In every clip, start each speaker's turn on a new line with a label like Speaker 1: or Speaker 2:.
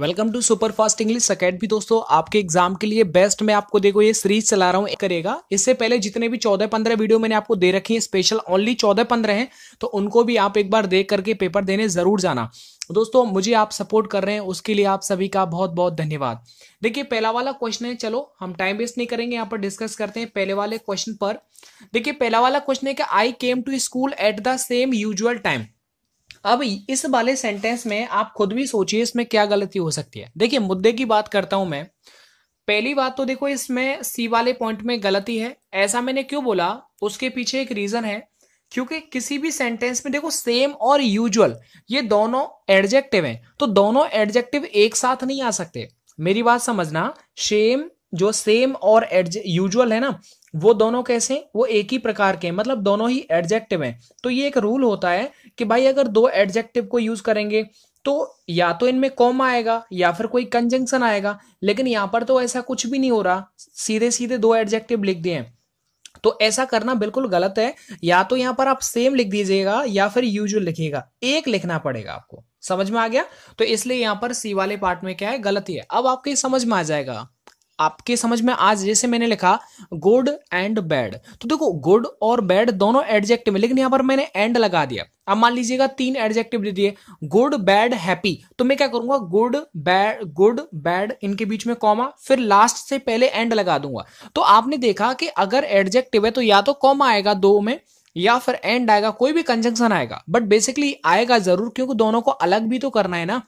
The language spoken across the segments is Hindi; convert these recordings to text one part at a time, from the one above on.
Speaker 1: welcome to super fast English academy दोस्तों आपके एग्जाम के लिए बेस्ट मैं आपको देखो ये सीरीज चला रहा हूँ करेगा इससे पहले जितने भी चौदह पंद्रह वीडियो मैंने आपको दे रखी है स्पेशल ओनली चौदह पंद्रह हैं तो उनको भी आप एक बार देख करके पेपर देने जरूर जाना दोस्तों मुझे आप सपोर्ट कर रहे हैं उसके लिए आप सभी का बहुत बहुत धन्यवाद देखिए पहला वाला क्वेश्चन है चलो हम टाइम वेस्ट नहीं करेंगे यहाँ पर डिस्कस करते हैं पहले वाले क्वेश्चन पर देखिए पहला वाला क्वेश्चन है कि I came to school at the same usual time अब इस वाले सेंटेंस में आप खुद भी सोचिए इसमें क्या गलती हो सकती है देखिए मुद्दे की बात करता हूं मैं पहली बात तो देखो इसमें सी वाले पॉइंट में गलती है ऐसा मैंने क्यों बोला उसके पीछे एक रीजन है क्योंकि किसी भी सेंटेंस में देखो सेम और यूजुअल ये दोनों एडजेक्टिव हैं तो दोनों एडजेक्टिव एक साथ नहीं आ सकते मेरी बात समझना सेम जो सेम और यूजुअल है ना वो दोनों कैसे वो एक ही प्रकार के हैं मतलब दोनों ही एडजेक्टिव हैं तो ये एक रूल होता है कि भाई अगर दो एडजेक्टिव को यूज करेंगे तो या तो इनमें कॉम आएगा या फिर कोई कंजंक्शन आएगा लेकिन यहाँ पर तो ऐसा कुछ भी नहीं हो रहा सीधे सीधे दो एडजेक्टिव लिख दिए तो ऐसा करना बिल्कुल गलत है या तो यहां पर आप सेम लिख दीजिएगा या फिर यूजुअल लिखिएगा एक लिखना पड़ेगा आपको समझ में आ गया तो इसलिए यहां पर सी वाले पार्ट में क्या है गलत ही है अब आपके समझ में आ जाएगा आपके समझ में आज जैसे मैंने लिखा गुड एंड बैड तो देखो गुड और बैड दोनों एडजेक्टिव है लेकिन यहां पर मैंने एंड लगा दिया अब मान लीजिएगा तीन एडजेक्टिव दे दिए गुड बैड हैप्पी तो मैं क्या करूंगा गुड बैड गुड बैड इनके बीच में कॉमा फिर लास्ट से पहले एंड लगा दूंगा तो आपने देखा कि अगर एडजेक्टिव है तो या तो कॉमा आएगा दो में या फिर एंड आएगा कोई भी कंजंक्शन आएगा बट बेसिकली आएगा जरूर क्योंकि दोनों को अलग भी तो करना है ना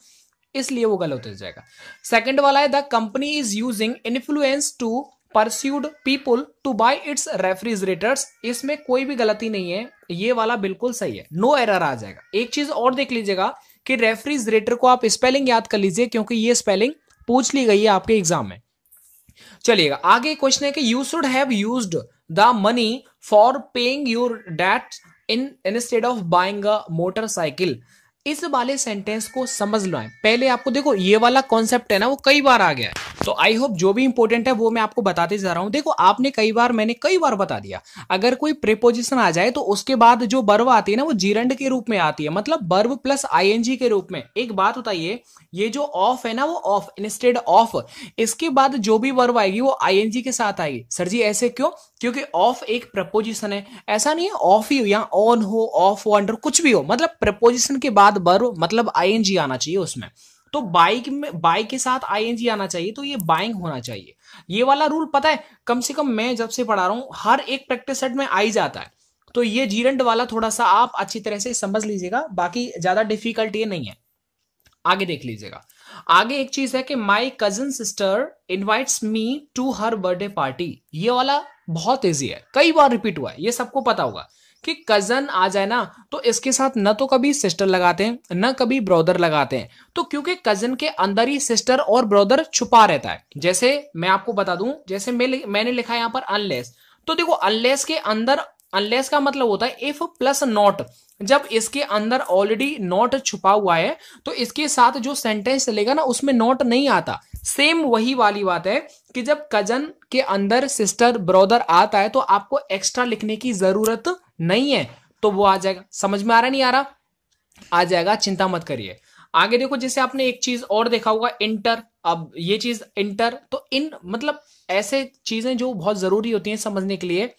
Speaker 1: इसलिए वो गलत हो जाएगा सेकंड वाला है the company is using influence to persuade people to buy its refrigerators इसमें कोई भी गलती नहीं है ये वाला बिल्कुल सही है नो no एरर आ जाएगा एक चीज और देख लीजिएगा कि रेफ्रिजरेटर को आप स्पेलिंग याद कर लीजिए क्योंकि ये स्पेलिंग पूछ ली गई है आपके एग्जाम में चलिएगा आगे क्वेश्चन है कि you should have used the money for paying your debt in instead of buying a motorcycle इस वाले सेंटेंस को समझ लो पहले आपको देखो ये वाला कॉन्सेप्ट है ना वो कई बार आ गया है तो आई होप जो भी इंपॉर्टेंट है वो मैं आपको बताते जा रहा हूं देखो आपने कई बार मैंने कई बार बता दिया अगर कोई प्रिपोजिशन आ जाए तो उसके बाद जो बर्व आती है ना वो जीरंड के रूप में आती है मतलब बर्व प्लस आईएनजी के रूप में एक बात बताइए ये जो ऑफ है ना वो ऑफ इंस्टेड ऑफ इसके बाद जो भी वर्ब आएगी वो आईएनजी के साथ आएगी सर जी ऐसे क्यों क्योंकि ऑफ एक प्रपोजिशन है ऐसा नहीं है ऑफ ही या ऑन हो ऑफ हो अंडर कुछ भी हो मतलब प्रपोजिशन के बाद वर्ब मतलब आईएनजी आना चाहिए उसमें तो बाइक में बाइक के साथ आईएनजी आना चाहिए तो ये बाइंग होना चाहिए ये वाला रूल पता है कम से कम मैं जब से पढ़ा रहा हूं हर एक प्रैक्टिस सेट में आई जाता है तो ये जीरेंट वाला थोड़ा सा आप अच्छी तरह से समझ लीजिएगा बाकी ज्यादा डिफिकल्ट ये नहीं है आगे देख लीजिएगा आगे एक चीज है कि my cousin sister invites me to her birthday party ये वाला बहुत ईजी है कई बार रिपीट हुआ है ये सबको पता होगा कि कजन आ जाए ना तो इसके साथ न तो कभी सिस्टर लगाते हैं न कभी ब्रदर लगाते हैं तो क्योंकि कजन के अंदर ही सिस्टर और ब्रदर छुपा रहता है जैसे मैं आपको बता दूं जैसे मैं मैंने लिखा है यहां पर अनलेस तो देखो अनलेस के अंदर अनलेस का मतलब होता है इफ प्लस नॉट जब इसके अंदर ऑलरेडी नॉट छुपा हुआ है तो इसके साथ जो सेंटेंस चलेगा ना उसमें नॉट नहीं आता सेम वही वाली बात है कि जब कजन के अंदर सिस्टर ब्रदर आता है तो आपको एक्स्ट्रा लिखने की जरूरत नहीं है तो वो आ जाएगा समझ में आ रहा नहीं आ रहा आ जाएगा चिंता मत करिए आगे देखो जैसे आपने एक चीज और देखा होगा इंटर अब ये चीज इंटर तो इन मतलब ऐसे चीजें जो बहुत जरूरी होती हैं समझने के लिए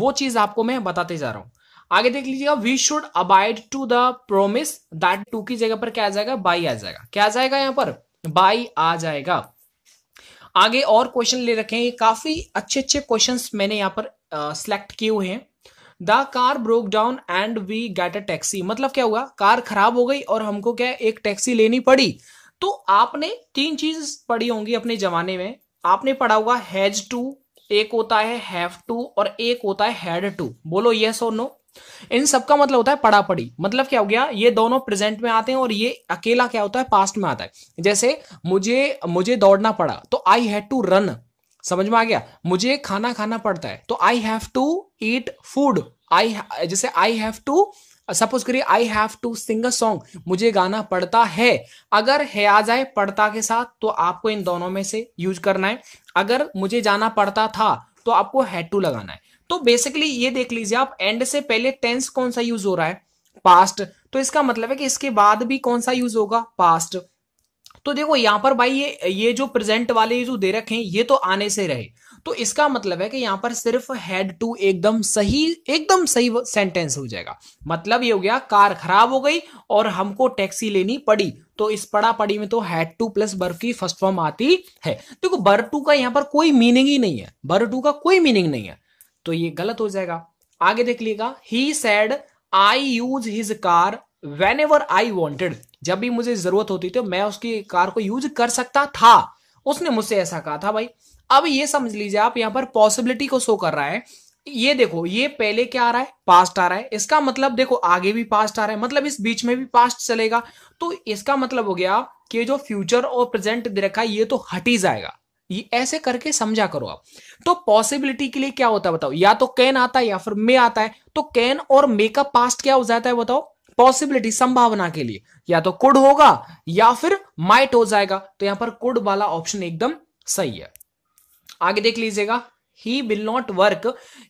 Speaker 1: वो चीज आपको मैं बताते जा रहा हूं आगे देख लीजिएगा we should abide to the promise that to की जगह पर क्या आ जाएगा बाई आ जाएगा क्या आ जाएगा यहां पर बाई आ जाएगा आगे और क्वेश्चन ले रखे हैं काफी अच्छे अच्छे क्वेश्चंस मैंने यहां पर सिलेक्ट किए हुए हैं the car broke down and we get a taxi मतलब क्या हुआ कार खराब हो गई और हमको क्या एक टैक्सी लेनी पड़ी तो आपने तीन चीज पढ़ी होंगी अपने जमाने में आपने पढ़ा हुआ हैज टू एक होता है हैव टू और एक होता है हैड टू बोलो यस और नो इन सब का मतलब होता है पड़ा पड़ी मतलब क्या हो गया ये दोनों प्रेजेंट में आते हैं और ये अकेला क्या होता है पास्ट में आता है जैसे मुझे मुझे दौड़ना पड़ा तो आई हैड टू रन समझ में आ गया मुझे खाना खाना पड़ता है तो I have to eat food I जैसे आई हैव टू सपोज करिए I have to sing a song मुझे गाना पड़ता है अगर है आ जाए पड़ता के साथ तो आपको इन दोनों में से यूज करना है अगर मुझे जाना पड़ता था तो आपको हैड टू लगाना है तो बेसिकली ये देख लीजिए आप एंड से पहले टेंस कौन सा यूज हो रहा है पास्ट तो इसका मतलब है कि इसके बाद भी कौन सा यूज होगा पास्ट तो देखो यहां पर भाई ये ये जो प्रेजेंट वाले जो दे रखे हैं ये तो आने से रहे तो इसका मतलब है कि यहां पर सिर्फ हैड टू एकदम सही एकदम सही सेंटेंस हो जाएगा मतलब ये हो गया कार खराब हो गई और हमको टैक्सी लेनी पड़ी तो इस पड़ा पड़ी में तो हेड टू प्लस बर की फर्स्ट फॉर्म आती है देखो तो बर टू का यहां पर कोई मीनिंग ही नहीं है बर टू का कोई मीनिंग नहीं है तो ये गलत हो जाएगा आगे देख लीजिएगा he said I use his car whenever I wanted जब भी मुझे जरूरत होती थी तो मैं उसकी कार को यूज कर सकता था उसने मुझसे ऐसा कहा था भाई अब ये समझ लीजिए आप यहां पर पॉसिबिलिटी को शो कर रहा है ये देखो ये पहले क्या आ रहा है पास्ट आ रहा है इसका मतलब देखो आगे भी पास्ट आ रहा है मतलब इस बीच में भी पास्ट चलेगा तो इसका मतलब हो गया कि जो फ्यूचर और प्रेजेंट दे रखा है ये तो हट ही जाएगा ये ऐसे करके समझा करो आप तो पॉसिबिलिटी के लिए क्या होता है बताओ या तो कैन आता है या फिर मे आता है तो कैन और मे का पास्ट क्या हो जाता है बताओ पॉसिबिलिटी संभावना के लिए या तो कुड होगा या फिर माइट हो जाएगा तो यहां पर कुड वाला ऑप्शन एकदम सही है आगे देख लीजिएगा he will not work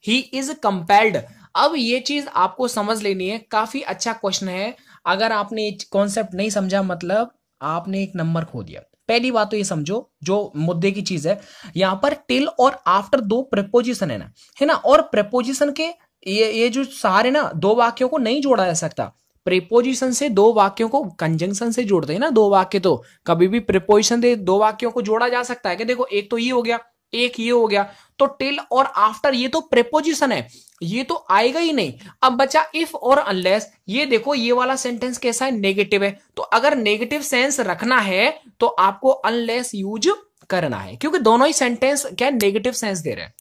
Speaker 1: he is compelled अब ये चीज आपको समझ लेनी है काफी अच्छा क्वेश्चन है अगर आपने कॉन्सेप्ट नहीं समझा मतलब आपने एक नंबर खो दिया पहली बात तो ये समझो जो मुद्दे की चीज है यहां पर टिल और आफ्टर दो प्रपोजिशन है ना है ना और प्रपोजिशन के ये ये जो सारे ना दो वाक्यों को नहीं जोड़ा जा सकता प्रिपोजिशन से दो वाक्यों को कंजंक्शन से जोड़ते हैं ना दो वाक्य तो कभी भी प्रिपोजिशन से दो वाक्यों को जोड़ा जा सकता है कि देखो एक तो ये हो गया एक ये हो गया तो टिल और आफ्टर ये तो प्रेपोजिशन है ये तो आएगा ही नहीं अब बचा इफ और अनलेस ये देखो ये वाला सेंटेंस कैसा है नेगेटिव है तो अगर नेगेटिव सेंस रखना है तो आपको अनलेस यूज करना है क्योंकि दोनों ही सेंटेंस क्या नेगेटिव सेंस दे रहे हैं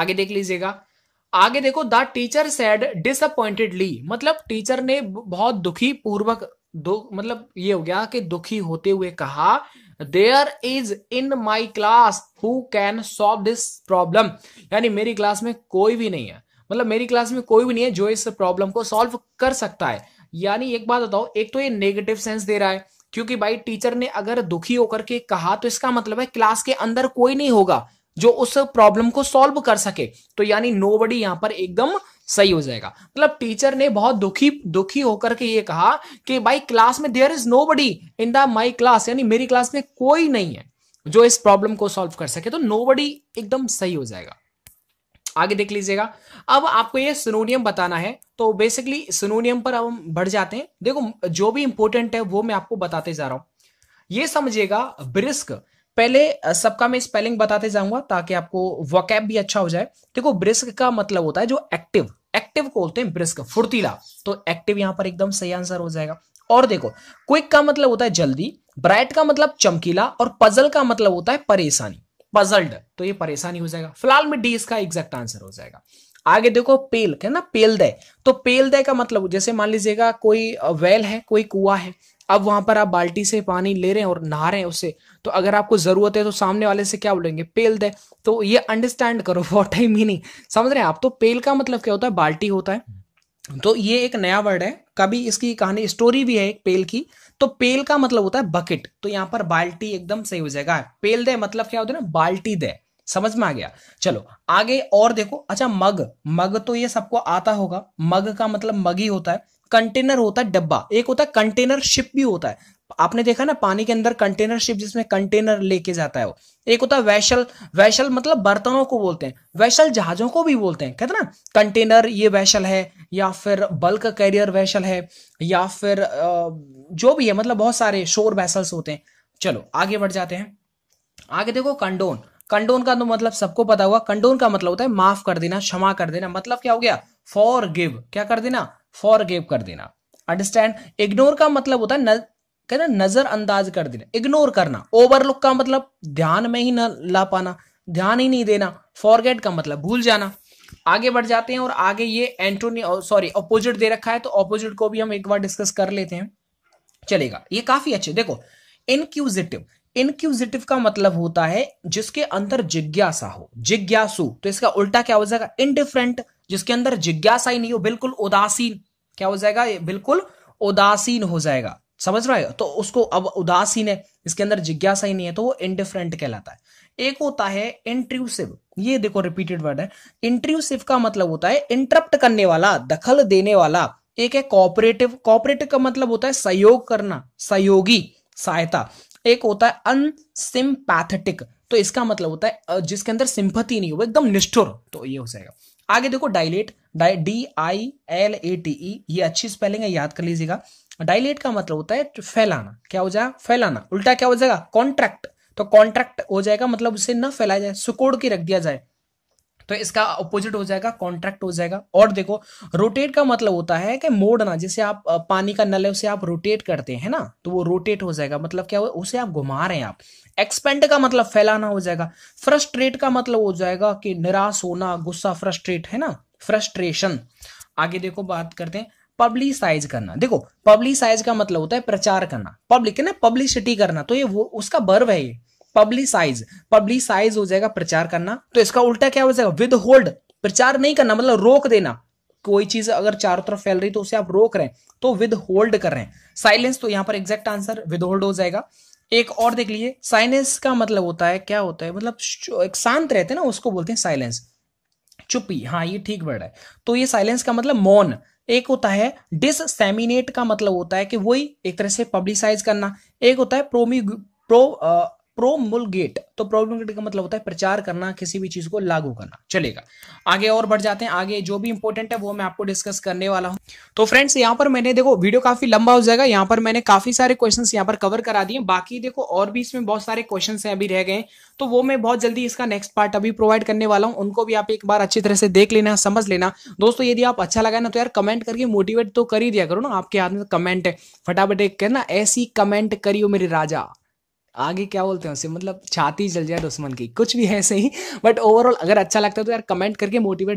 Speaker 1: आगे देख लीजिएगा आगे देखो द टीचर सेड डिसअपॉइंटेडली मतलब टीचर ने बहुत दुखी पूर्वक दो मतलब ये हो गया कि दुखी होते हुए कहा there is in my class who can solve this problem यानी मेरी क्लास में कोई भी नहीं है मतलब मेरी क्लास में कोई भी नहीं है जो इस प्रॉब्लम को सॉल्व कर सकता है यानी एक बात बताओ एक तो ये नेगेटिव सेंस दे रहा है क्योंकि भाई टीचर ने अगर दुखी होकर के कहा तो इसका मतलब है क्लास के अंदर कोई नहीं होगा जो उस प्रॉब्लम को सॉल्व कर सके तो यानी नो बडी यहां पर एकदम सही हो जाएगा मतलब टीचर ने बहुत दुखी दुखी होकर के ये कहा कि भाई क्लास में there is nobody in the my class यानी मेरी क्लास में कोई नहीं है जो इस प्रॉब्लम को सॉल्व कर सके तो नो बडी एकदम सही हो जाएगा आगे देख लीजिएगा अब आपको ये सिनोनियम बताना है तो बेसिकली सिनोनियम पर अब हम बढ़ जाते हैं देखो जो भी इंपॉर्टेंट है वो मैं आपको बताते जा रहा हूं ये समझिएगा ब्रिस्क पहले सबका मैं स्पेलिंग बताते जाऊंगा ताकि आपको वॉकैप भी अच्छा हो जाए देखो ब्रिस्क का मतलब होता है जो एक्टिव एक्टिव को बोलते हैं ब्रिस्क फुर्तीला तो एक्टिव यहां पर एकदम सही आंसर हो जाएगा और देखो क्विक का मतलब होता है जल्दी ब्राइट का मतलब चमकीला और पजल का मतलब होता है परेशानी पजल्ड तो ये परेशानी हो जाएगा फिलहाल में डी इसका एग्जैक्ट आंसर हो जाएगा आगे देखो पेल कहना पेल दे तो पेल दे का मतलब जैसे मान लीजिएगा कोई वेल है कोई कुआ है अब वहां पर आप बाल्टी से पानी ले रहे हैं और नहा रहे हैं उससे तो अगर आपको जरूरत है तो सामने वाले से क्या बोलेंगे पेल दे तो ये अंडरस्टैंड करो वॉट आई मीनिंग समझ रहे हैं आप तो पेल का मतलब क्या होता है बाल्टी होता है तो ये एक नया वर्ड है कभी इसकी कहानी स्टोरी भी है एक पेल की तो पेल का मतलब होता है बकेट तो यहाँ पर बाल्टी एकदम सही हो जाएगा पेल दे मतलब क्या होता है ना बाल्टी दे समझ में आ गया चलो आगे और देखो अच्छा मग मग तो ये सबको आता होगा मग का मतलब मग ही होता है कंटेनर होता है डब्बा एक होता है कंटेनर शिप भी होता है आपने देखा ना पानी के अंदर कंटेनर शिप जिसमें कंटेनर लेके जाता है वो एक होता है वैशल वैशल मतलब बर्तनों को बोलते हैं वैशल जहाजों को भी बोलते हैं कहते ना कंटेनर ये वैशल है या फिर बल्क कैरियर वैशल है या फिर जो भी है मतलब बहुत सारे शोर वैसल्स होते हैं चलो आगे बढ़ जाते हैं आगे देखो कंडोन कंडोन का तो मतलब सबको पता हुआ कंडोन का मतलब होता है माफ कर देना क्षमा कर देना मतलब क्या हो गया फॉर गिव क्या कर देना फॉरगिव कर देना अंडरस्टैंड इग्नोर का मतलब होता है न, कहना नजरअंदाज कर देना इग्नोर करना ओवरलुक का मतलब ध्यान में ही न ला पाना ध्यान ही नहीं देना फॉरगेट का मतलब भूल जाना आगे बढ़ जाते हैं और आगे ये एंटोनी सॉरी ऑपोजिट दे रखा है तो ऑपोजिट को भी हम एक बार डिस्कस कर लेते हैं चलेगा ये काफी अच्छे देखो इनक्यूजिटिव इनक्यूजिटिव का मतलब होता है जिसके अंदर जिज्ञासा हो जिज्ञासु तो इसका उल्टा क्या हो जाएगा इनडिफरेंट जिसके अंदर जिज्ञासा ही नहीं हो बिल्कुल उदासीन क्या हो जाएगा बिल्कुल उदासीन हो जाएगा समझ रहे हो तो उसको अब उदासीन है इसके अंदर जिज्ञासा ही नहीं है तो वो इनडिफरेंट कहलाता है एक होता है इंट्रूसिव ये देखो रिपीटेड वर्ड है इंट्रूसिव का मतलब होता है इंटरप्ट करने वाला दखल देने वाला एक है कॉपरेटिव कॉपरेटिव का मतलब होता है सहयोग करना सहयोगी सहायता एक होता है अनसिम्पैथेटिक तो इसका मतलब होता है जिसके अंदर सिंपति नहीं हो एकदम निष्ठुर तो ये हो जाएगा आगे देखो dilate D I L A T E ये अच्छी स्पेलिंग है याद कर लीजिएगा डायलेट का मतलब होता है फैलाना क्या हो जाएगा फैलाना उल्टा क्या हो जाएगा कॉन्ट्रैक्ट तो कॉन्ट्रैक्ट हो जाएगा मतलब उसे न फैलाया जाए सुकोड़ के रख दिया जाए तो इसका अपोजिट हो जाएगा कॉन्ट्रैक्ट हो जाएगा और देखो रोटेट का मतलब होता है कि मोड़ना जैसे आप पानी का नल है उसे आप रोटेट करते हैं ना तो वो रोटेट हो जाएगा मतलब क्या हुआ उसे आप घुमा रहे हैं आप एक्सपेंड का मतलब फैलाना हो जाएगा फ्रस्ट्रेट का मतलब हो जाएगा कि निराश होना गुस्सा फ्रस्ट्रेट है ना फ्रस्ट्रेशन आगे देखो बात करते हैं पब्लिसाइज करना देखो पब्लिसाइज का मतलब होता है प्रचार करना पब्लिक है ना पब्लिसिटी करना तो ये वो उसका बर्व है ये पब्लिसाइज पब्लिसाइज हो जाएगा प्रचार करना तो इसका उल्टा क्या हो जाएगा विद होल्ड प्रचार नहीं करना मतलब रोक देना कोई चीज अगर चारों तरफ फैल रही तो उसे आप रोक रहे हैं तो विद होल्ड कर रहे हैं साइलेंस तो यहां पर एग्जैक्ट आंसर विद होल्ड हो जाएगा एक और देख लीजिए साइलेंस का मतलब होता है क्या होता है मतलब एक शांत रहते हैं ना उसको बोलते हैं साइलेंस चुप्पी हाँ ये ठीक वर्ड है तो ये साइलेंस का मतलब मौन एक होता है डिससेमिनेट का मतलब होता है कि वही एक तरह से पब्लिसाइज करना एक होता है प्रोमी प्रो आ, प्रोमुलगेट तो प्रोमुलगेट का मतलब होता है प्रचार करना किसी भी चीज को लागू करना चलेगा आगे और बढ़ जाते हैं आगे जो भी इंपॉर्टेंट है वो मैं आपको डिस्कस करने वाला हूं तो फ्रेंड्स यहां पर मैंने देखो वीडियो काफी लंबा हो जाएगा यहां पर मैंने काफी सारे क्वेश्चन यहां पर कवर करा दिए बाकी देखो और भी इसमें बहुत सारे क्वेश्चन है अभी रह गए तो वो मैं बहुत जल्दी इसका नेक्स्ट पार्ट अभी प्रोवाइड करने वाला हूँ उनको भी आप एक बार अच्छी तरह से देख लेना समझ लेना दोस्तों यदि आप अच्छा लगा ना तो यार कमेंट करके मोटिवेट तो कर ही दिया करो ना आपके हाथ में कमेंट तो फटाफट एक कहना ऐसी कमेंट करियो मेरे राजा आगे क्या बोलते हैं उसे मतलब छाती जल जाए दुश्मन तो की कुछ भी है सही बट ओवरऑल अगर अच्छा लगता है तो यार कमेंट करके मोटिवेट